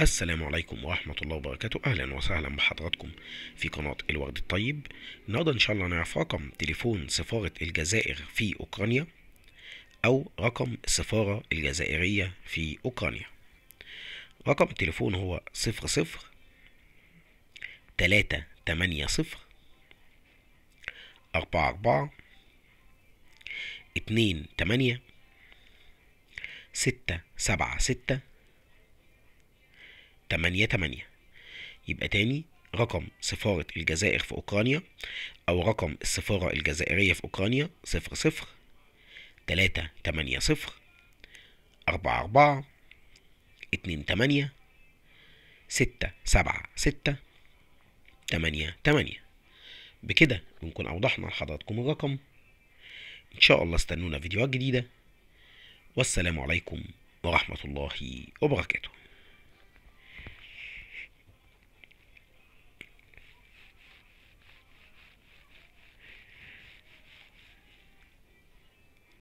السلام عليكم ورحمة الله وبركاته أهلا وسهلا بحضراتكم في قناة الورد الطيب النهاردة إن شاء الله نعرف رقم تليفون سفارة الجزائر في أوكرانيا أو رقم السفارة الجزائرية في أوكرانيا رقم التليفون هو صفر صفر تلاتة تمانية صفر أربعة أربعة اتنين تمانية ستة سبعة ستة تمانية تمانية يبقى تاني رقم سفارة الجزائر في أوكرانيا أو رقم السفارة الجزائرية في أوكرانيا صفر صفر تلاتة تمانية صفر أربعة أربعة اتنين تمانية ستة سبعة ستة تمانية تمانية بكده نكون أوضحنا لحضراتكم الرقم إن شاء الله استنونا فيديوهات جديدة والسلام عليكم ورحمة الله وبركاته